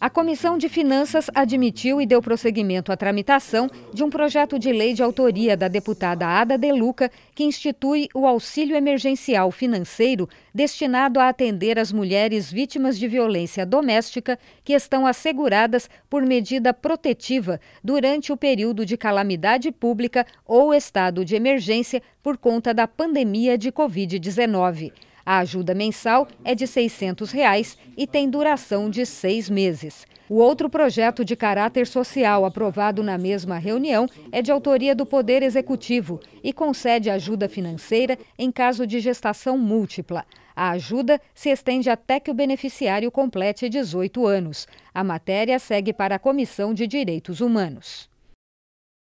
A Comissão de Finanças admitiu e deu prosseguimento à tramitação de um projeto de lei de autoria da deputada Ada Deluca, que institui o auxílio emergencial financeiro destinado a atender as mulheres vítimas de violência doméstica que estão asseguradas por medida protetiva durante o período de calamidade pública ou estado de emergência por conta da pandemia de Covid-19. A ajuda mensal é de R$ 600 reais e tem duração de seis meses. O outro projeto de caráter social aprovado na mesma reunião é de autoria do Poder Executivo e concede ajuda financeira em caso de gestação múltipla. A ajuda se estende até que o beneficiário complete 18 anos. A matéria segue para a Comissão de Direitos Humanos.